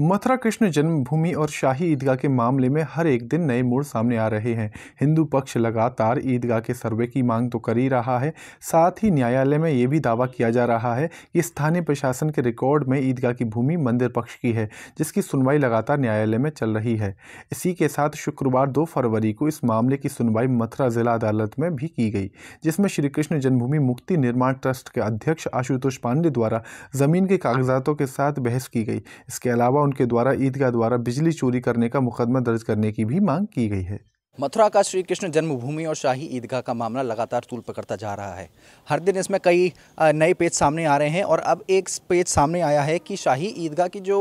मथुरा कृष्ण जन्मभूमि और शाही ईदगाह के मामले में हर एक दिन नए मोड़ सामने आ रहे हैं हिंदू पक्ष लगातार ईदगाह के सर्वे की मांग तो कर ही रहा है साथ ही न्यायालय में ये भी दावा किया जा रहा है कि स्थानीय प्रशासन के रिकॉर्ड में ईदगाह की भूमि मंदिर पक्ष की है जिसकी सुनवाई लगातार न्यायालय में चल रही है इसी के साथ शुक्रवार दो फरवरी को इस मामले की सुनवाई मथुरा जिला अदालत में भी की गई जिसमें श्री कृष्ण जन्मभूमि मुक्ति निर्माण ट्रस्ट के अध्यक्ष आशुतोष पांडे द्वारा जमीन के कागजातों के साथ बहस की गई इसके अलावा उनके द्वारा ईदगाह द्वारा बिजली चोरी करने का मुकदमा दर्ज करने की भी मांग की गई है मथुरा का श्री कृष्ण जन्मभूमि और शाही ईदगाह का मामला लगातार तूल पकड़ता जा रहा है हर दिन इसमें कई नए पेज सामने आ रहे हैं और अब एक पेज सामने आया है कि शाही ईदगाह की जो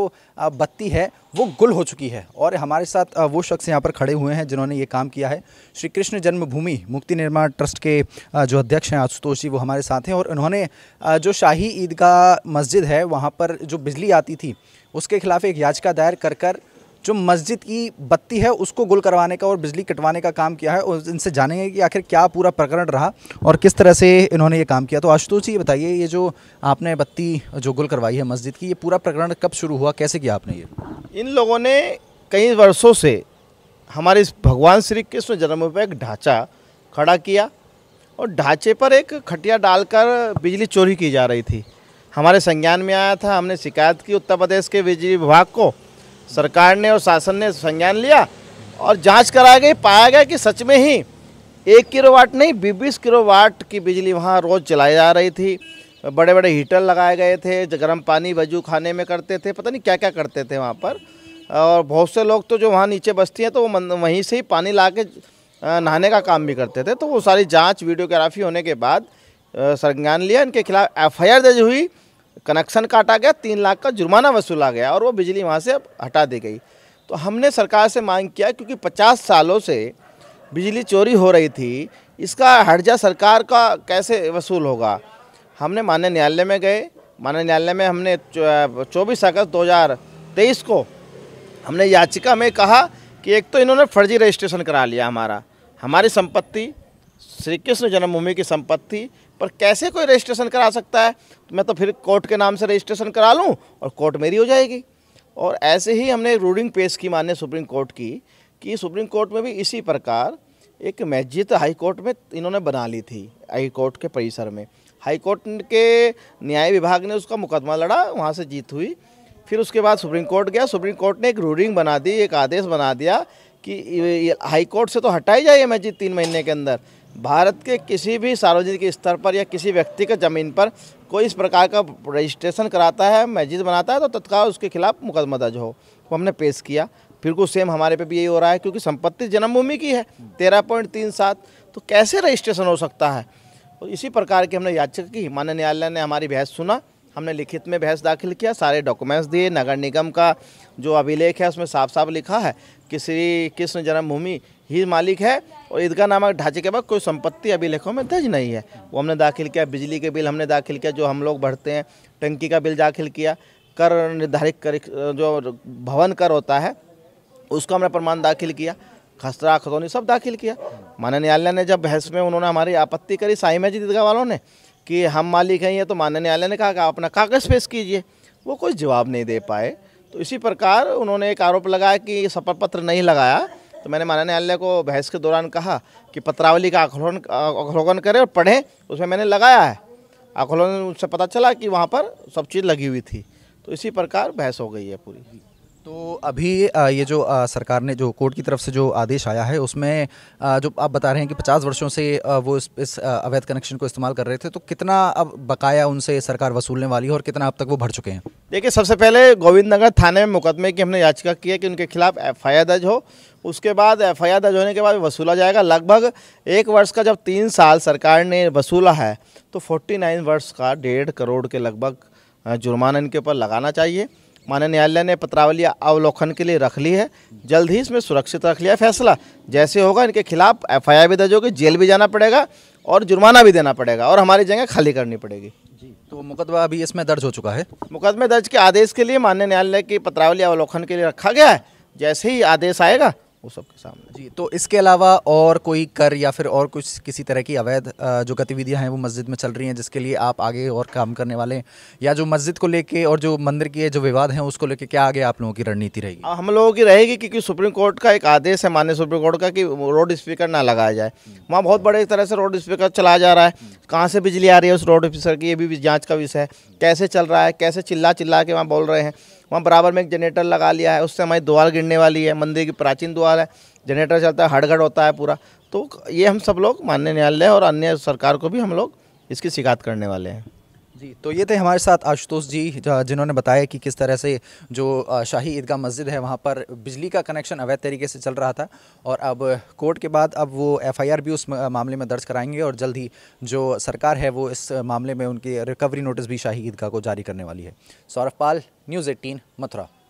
बत्ती है वो गुल हो चुकी है और हमारे साथ वो शख्स यहाँ पर खड़े हुए हैं जिन्होंने ये काम किया है श्री कृष्ण जन्मभूमि मुक्ति निर्माण ट्रस्ट के जो अध्यक्ष हैं आशुतोष जी वो हमारे साथ हैं और उन्होंने जो शाही ईदगाह मस्जिद है वहाँ पर जो बिजली आती थी उसके खिलाफ एक याचिका दायर कर कर जो मस्जिद की बत्ती है उसको गुल करवाने का और बिजली कटवाने का काम किया है और इनसे जानेंगे कि आखिर क्या पूरा प्रकरण रहा और किस तरह से इन्होंने ये काम किया तो आशुतोष जी ये बताइए ये जो आपने बत्ती जो गुल करवाई है मस्जिद की ये पूरा प्रकरण कब शुरू हुआ कैसे किया आपने ये इन लोगों ने कई वर्षों से हमारे इस भगवान श्री कृष्ण जन्म पर एक ढांचा खड़ा किया और ढांचे पर एक खटिया डालकर बिजली चोरी की जा रही थी हमारे संज्ञान में आया था हमने शिकायत की उत्तर प्रदेश के बिजली विभाग को सरकार ने और शासन ने संज्ञान लिया और जांच कराया गई पाया गया कि सच में ही एक किलो वाट नहीं बीस किलो वाट की बिजली वहाँ रोज़ चलाई जा रही थी बड़े बड़े हीटर लगाए गए थे गर्म पानी वजू खाने में करते थे पता नहीं क्या क्या करते थे वहाँ पर और बहुत से लोग तो जो वहाँ नीचे बस्ती हैं तो वो वहीं से ही पानी ला के नहाने का काम भी करते थे तो वो सारी जाँच वीडियोग्राफी होने के बाद संज्ञान लिया इनके खिलाफ़ एफ दर्ज हुई कनेक्शन काटा गया तीन लाख का जुर्माना वसूला गया और वो बिजली वहाँ से हटा दी गई तो हमने सरकार से मांग किया क्योंकि पचास सालों से बिजली चोरी हो रही थी इसका हर्जा सरकार का कैसे वसूल होगा हमने मान्य न्यायालय में गए मान्य न्यायालय में हमने चौबीस अगस्त 2023 को हमने याचिका में कहा कि एक तो इन्होंने फर्जी रजिस्ट्रेशन करा लिया हमारा हमारी संपत्ति श्री कृष्ण जन्मभूमि की संपत्ति पर कैसे कोई रजिस्ट्रेशन करा सकता है तो मैं तो फिर कोर्ट के नाम से रजिस्ट्रेशन करा लूँ और कोर्ट मेरी हो जाएगी और ऐसे ही हमने रूलिंग पेश की मान्य सुप्रीम कोर्ट की कि सुप्रीम कोर्ट में भी इसी प्रकार एक मस्जिद हाई कोर्ट में इन्होंने बना ली थी हाई कोर्ट के परिसर में हाई कोर्ट के न्याय विभाग ने उसका मुकदमा लड़ा वहाँ से जीत हुई फिर उसके बाद सुप्रीम कोर्ट गया सुप्रीम कोर्ट ने एक रूलिंग बना दी एक आदेश बना दिया कि हाई कोर्ट से तो हटाई जाए मस्जिद तीन महीने के अंदर भारत के किसी भी सार्वजनिक स्तर पर या किसी व्यक्ति के ज़मीन पर कोई इस प्रकार का रजिस्ट्रेशन कराता है मस्जिद बनाता है तो तत्काल उसके खिलाफ मुकदमा दर्ज हो वो हमने पेश किया फिर कुछ सेम हमारे पे भी यही हो रहा है क्योंकि संपत्ति जन्मभूमि की है तेरह पॉइंट तीन सात तो कैसे रजिस्ट्रेशन हो सकता है और इसी प्रकार की हमने याचिका की मान्य न्यायालय ने हमारी बहस सुना हमने लिखित में बहस दाखिल किया सारे डॉक्यूमेंट्स दिए नगर निगम का जो अभिलेख है उसमें साफ साफ लिखा है कि श्री कृष्ण जन्मभूमि ही मालिक है और ईदगाह नामक ढांचे के बाद कोई संपत्ति अभिलेखों में दर्ज नहीं है वो हमने दाखिल किया बिजली के बिल हमने दाखिल किया जो हम लोग भरते हैं टंकी का बिल दाखिल किया कर निर्धारित कर जो भवन कर होता है उसका हमने प्रमाण दाखिल किया खसरा खतौनी सब दाखिल किया माननीय न्यायालय ने जब बहस में उन्होंने हमारी आपत्ति करी साई में ईदगाह वालों ने कि हम मालिक हैं ये तो माननीय न्यायालय ने कहा कि आप अपना कागज़ पेश कीजिए वो कोई जवाब नहीं दे पाए तो इसी प्रकार उन्होंने एक आरोप लगाया कि सफर पत्र नहीं लगाया तो मैंने माननीय न्यायालय को बहस के दौरान कहा कि पत्रावली का अखलोन अखलोकन करें और पढ़ें उसमें मैंने लगाया है अखलोन उससे पता चला कि वहाँ पर सब चीज़ लगी हुई थी तो इसी प्रकार बहस हो गई है पूरी तो अभी ये जो सरकार ने जो कोर्ट की तरफ से जो आदेश आया है उसमें जो आप बता रहे हैं कि 50 वर्षों से वो इस, इस अवैध कनेक्शन को इस्तेमाल कर रहे थे तो कितना अब बकाया उनसे सरकार वसूलने वाली है और कितना अब तक वो भर चुके हैं देखिए सबसे पहले गोविंद नगर थाने में मुकदमे की हमने याचिका की है कि उनके खिलाफ एफ दर्ज हो उसके बाद एफ दर्ज होने के बाद वसूला जाएगा लगभग एक वर्ष का जब तीन साल सरकार ने वसूला है तो फोर्टी वर्ष का डेढ़ करोड़ के लगभग जुर्माना इनके ऊपर लगाना चाहिए माननीय न्यायालय ने पत्रावली अवलोकन के लिए रख ली है जल्द ही इसमें सुरक्षित रख लिया फैसला जैसे होगा इनके खिलाफ एफ भी दर्ज होगी जेल भी जाना पड़ेगा और जुर्माना भी देना पड़ेगा और हमारी जगह खाली करनी पड़ेगी जी तो मुकदमा अभी इसमें दर्ज हो चुका है मुकदमे दर्ज के आदेश के लिए माननीय न्यायालय की पत्रावली अवलोकन के लिए रखा गया है जैसे ही आदेश आएगा वो सबके सामने जी तो इसके अलावा और कोई कर या फिर और कुछ किसी तरह की अवैध जो गतिविधियां हैं वो मस्जिद में चल रही हैं जिसके लिए आप आगे और काम करने वाले हैं या जो मस्जिद को लेके और जो मंदिर के जो विवाद हैं उसको लेके क्या आगे आप लोगों की रणनीति रहेगी हम लोगों की रहेगी क्योंकि सुप्रीम कोर्ट का एक आदेश है मान्य सुप्रीम कोर्ट का कि रोड स्पीकर ना लगाया जाए वहाँ बहुत बड़े तरह से रोड स्पीकर चलाया जा रहा है कहाँ से बिजली आ रही है उस रोड स्पीकर की ये भी जाँच का विषय है कैसे चल रहा है कैसे चिल्ला चिल्ला के वहाँ बोल रहे हैं वहाँ बराबर में एक जनरेटर लगा लिया है उससे हमारी द्वार गिरने वाली है मंदिर की प्राचीन द्वार है जनरेटर चलता है हड़गड़ होता है पूरा तो ये हम सब लोग माननीय न्यायालय और अन्य सरकार को भी हम लोग इसकी शिकायत करने वाले हैं जी तो ये थे हमारे साथ आशुतोष जी जिन्होंने बताया कि किस तरह से जो शाही ईदगाह मस्जिद है वहाँ पर बिजली का कनेक्शन अवैध तरीके से चल रहा था और अब कोर्ट के बाद अब वो एफआईआर भी उस मामले में दर्ज कराएंगे और जल्द ही जो सरकार है वो इस मामले में उनकी रिकवरी नोटिस भी शाही ईदगाह को जारी करने वाली है सौरभ पाल न्यूज़ एटीन मथुरा